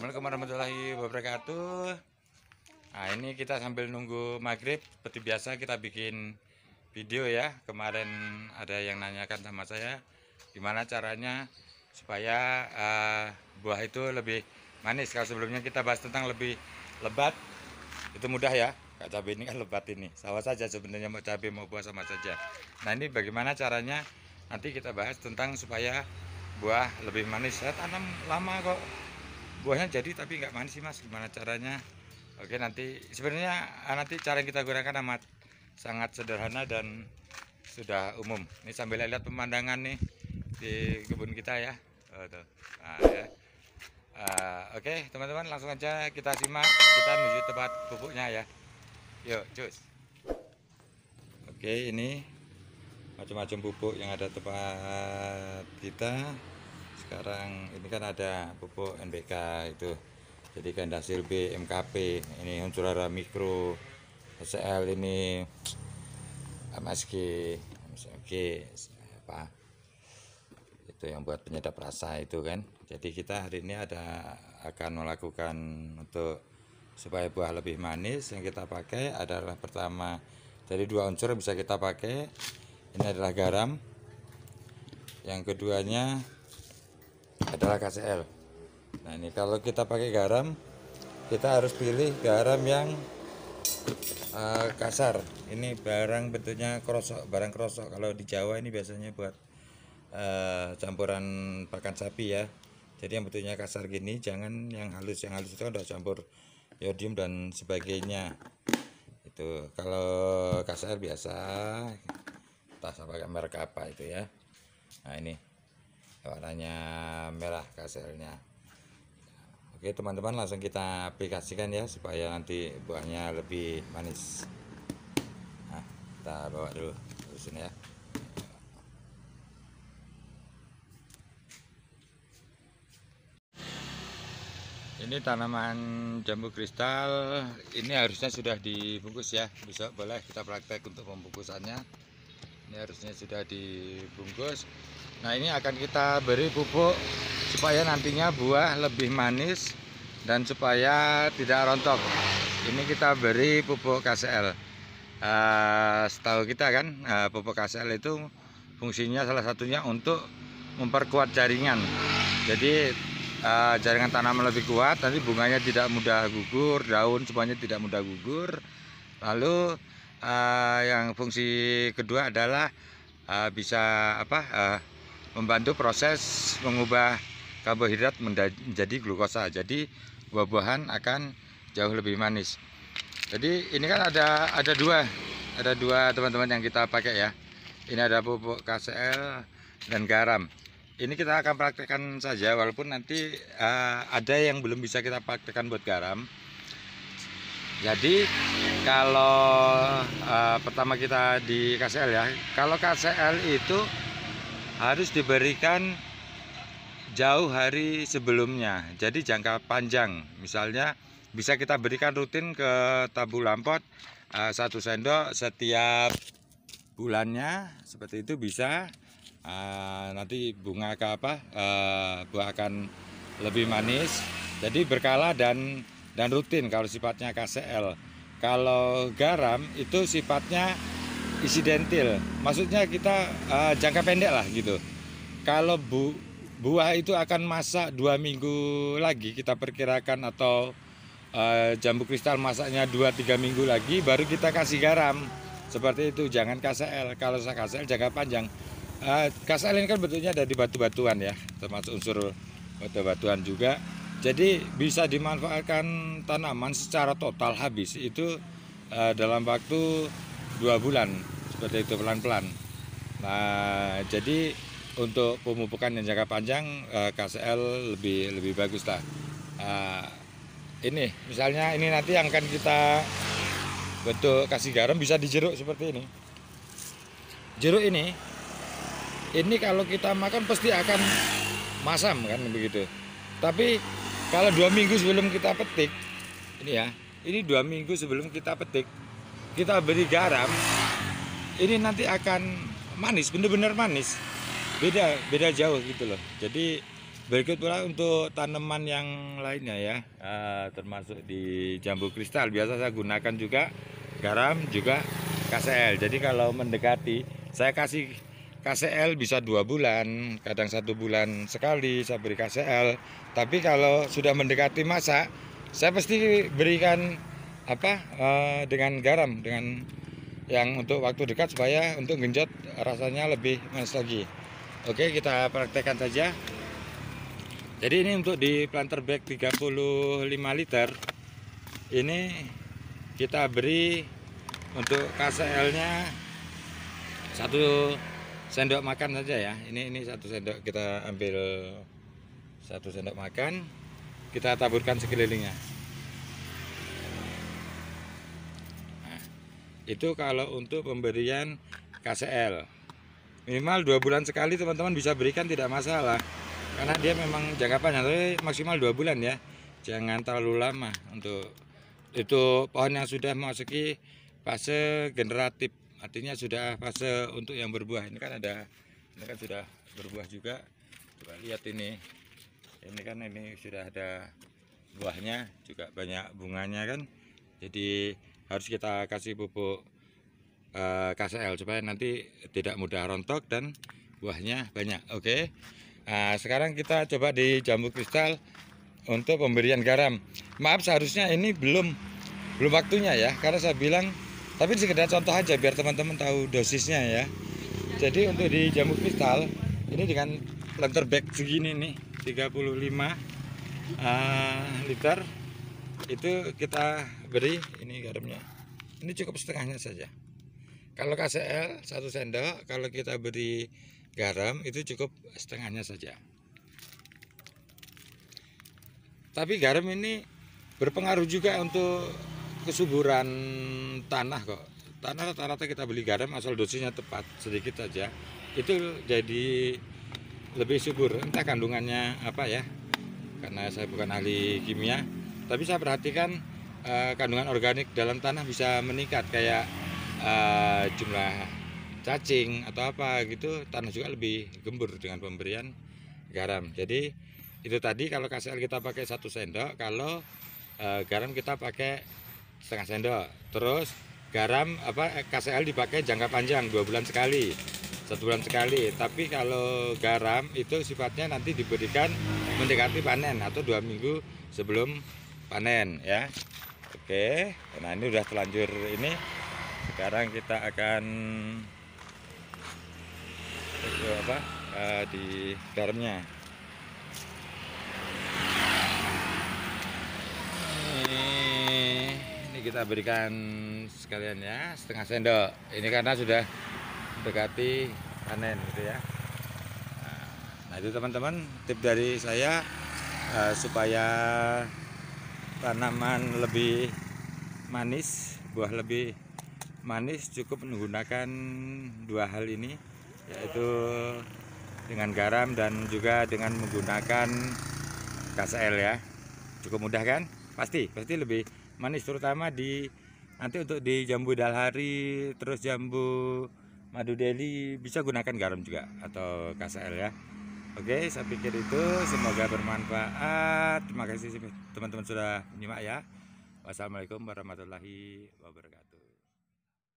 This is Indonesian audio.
Assalamualaikum warahmatullahi wabarakatuh Nah ini kita sambil nunggu maghrib Seperti biasa kita bikin video ya Kemarin ada yang nanyakan sama saya Gimana caranya supaya uh, buah itu lebih manis Kalau sebelumnya kita bahas tentang lebih lebat Itu mudah ya Kak cabai ini kan lebat ini Sama saja sebenarnya mau cabai mau buah sama saja Nah ini bagaimana caranya Nanti kita bahas tentang supaya buah lebih manis Saya tanam lama kok buahnya jadi tapi nggak manis sih mas gimana caranya oke nanti sebenarnya ah, nanti cara yang kita gunakan amat sangat sederhana dan sudah umum ini sambil lihat pemandangan nih di kebun kita ya oh, tuh. Nah, ya. Uh, oke okay, teman-teman langsung aja kita simak kita menuju tempat pupuknya ya yuk cus oke okay, ini macam-macam pupuk yang ada tempat kita sekarang ini kan ada pupuk NPK itu jadi ganda hasil MKP ini unsur hara mikro SL ini MSG MSG apa itu yang buat penyedap rasa itu kan jadi kita hari ini ada akan melakukan untuk supaya buah lebih manis yang kita pakai adalah pertama dari dua unsur bisa kita pakai ini adalah garam yang keduanya adalah KCL nah ini kalau kita pakai garam kita harus pilih garam yang uh, kasar ini barang bentuknya kerosok barang kerosok kalau di Jawa ini biasanya buat uh, campuran pakan sapi ya jadi yang bentuknya kasar gini jangan yang halus yang halus itu udah campur yodium dan sebagainya itu kalau kasar biasa tak sampai merek apa itu ya nah ini warnanya merah kaselnya oke teman-teman langsung kita aplikasikan ya supaya nanti buahnya lebih manis nah, kita bawa dulu ke sini ya ini tanaman jambu kristal ini harusnya sudah dibungkus ya bisa boleh kita praktek untuk pembungkusannya ini harusnya sudah dibungkus Nah ini akan kita beri pupuk supaya nantinya buah lebih manis dan supaya tidak rontok. Ini kita beri pupuk KCL. Uh, eh, setahu kita kan uh, pupuk KCL itu fungsinya salah satunya untuk memperkuat jaringan. Jadi uh, jaringan tanaman lebih kuat, nanti bunganya tidak mudah gugur, daun semuanya tidak mudah gugur. Lalu uh, yang fungsi kedua adalah uh, bisa apa? Uh, membantu proses mengubah karbohidrat menjadi glukosa. Jadi buah-buahan akan jauh lebih manis. Jadi ini kan ada ada dua ada dua teman-teman yang kita pakai ya. Ini ada pupuk KCL dan garam. Ini kita akan praktekkan saja walaupun nanti uh, ada yang belum bisa kita praktekkan buat garam. Jadi kalau uh, pertama kita di KCL ya. Kalau KCL itu harus diberikan jauh hari sebelumnya jadi jangka panjang misalnya bisa kita berikan rutin ke tabu lampot eh, satu sendok setiap bulannya seperti itu bisa eh, nanti bunga ke apa eh, buah akan lebih manis jadi berkala dan dan rutin kalau sifatnya KCL kalau garam itu sifatnya isidentil. Maksudnya kita uh, jangka pendek lah gitu. Kalau bu buah itu akan masak dua minggu lagi kita perkirakan atau uh, jambu kristal masaknya dua tiga minggu lagi baru kita kasih garam seperti itu jangan KSL kalau saya KSL jangka panjang uh, eh, KSL ini kan bentuknya dari batu-batuan ya termasuk unsur batu-batuan juga jadi bisa dimanfaatkan tanaman secara total habis itu uh, dalam waktu dua bulan seperti itu pelan-pelan. Nah, jadi untuk pemupukan yang jangka panjang eh, KCL lebih lebih bagus lah. Nah, ini misalnya ini nanti yang akan kita bentuk kasih garam bisa dijeruk seperti ini. Jeruk ini ini kalau kita makan pasti akan masam kan begitu. Tapi kalau dua minggu sebelum kita petik ini ya, ini dua minggu sebelum kita petik kita beri garam ini nanti akan manis bener-bener manis beda beda jauh gitu loh jadi berikut pula untuk tanaman yang lainnya ya uh, termasuk di jambu kristal biasa saya gunakan juga garam juga KCL jadi kalau mendekati saya kasih KCL bisa dua bulan kadang satu bulan sekali saya beri KCL tapi kalau sudah mendekati masa saya pasti berikan apa uh, dengan garam dengan yang untuk waktu dekat supaya untuk genjot rasanya lebih manis lagi oke kita praktekkan saja jadi ini untuk di planter bag 35 liter ini kita beri untuk KCL nya satu sendok makan saja ya ini ini satu sendok kita ambil satu sendok makan kita taburkan sekelilingnya itu kalau untuk pemberian KCL minimal dua bulan sekali teman-teman bisa berikan tidak masalah karena dia memang jangka panjang tapi maksimal dua bulan ya jangan terlalu lama untuk itu pohon yang sudah memasuki fase generatif artinya sudah fase untuk yang berbuah ini kan ada ini kan sudah berbuah juga coba lihat ini ini kan ini sudah ada buahnya juga banyak bunganya kan jadi harus kita kasih pupuk uh, eh, KCL supaya nanti tidak mudah rontok dan buahnya banyak oke okay? nah, sekarang kita coba di jambu kristal untuk pemberian garam maaf seharusnya ini belum belum waktunya ya karena saya bilang tapi sekedar contoh aja biar teman-teman tahu dosisnya ya jadi untuk di jambu kristal ini dengan lenter bag segini nih 35 uh, eh, liter itu kita beri ini garamnya ini cukup setengahnya saja kalau KCL satu sendok kalau kita beri garam itu cukup setengahnya saja tapi garam ini berpengaruh juga untuk kesuburan tanah kok tanah rata-rata kita beli garam asal dosisnya tepat sedikit saja itu jadi lebih subur entah kandungannya apa ya karena saya bukan ahli kimia tapi saya perhatikan uh, kandungan organik dalam tanah bisa meningkat kayak uh, jumlah cacing atau apa gitu tanah juga lebih gembur dengan pemberian garam jadi itu tadi kalau KCL kita pakai satu sendok kalau uh, garam kita pakai setengah sendok terus garam apa KCL dipakai jangka panjang dua bulan sekali satu bulan sekali tapi kalau garam itu sifatnya nanti diberikan mendekati panen atau dua minggu sebelum panen ya oke nah ini udah terlanjur ini sekarang kita akan apa di garamnya ini, kita berikan sekalian ya setengah sendok ini karena sudah dekati panen gitu ya nah, nah itu teman-teman tip dari saya eh, supaya tanaman lebih manis buah lebih manis cukup menggunakan dua hal ini yaitu dengan garam dan juga dengan menggunakan KSL ya cukup mudah kan pasti pasti lebih manis terutama di nanti untuk di jambu dalhari terus jambu madu deli bisa gunakan garam juga atau KSL ya Oke, saya pikir itu semoga bermanfaat. Terima kasih teman-teman sudah menyimak ya. Wassalamualaikum warahmatullahi wabarakatuh.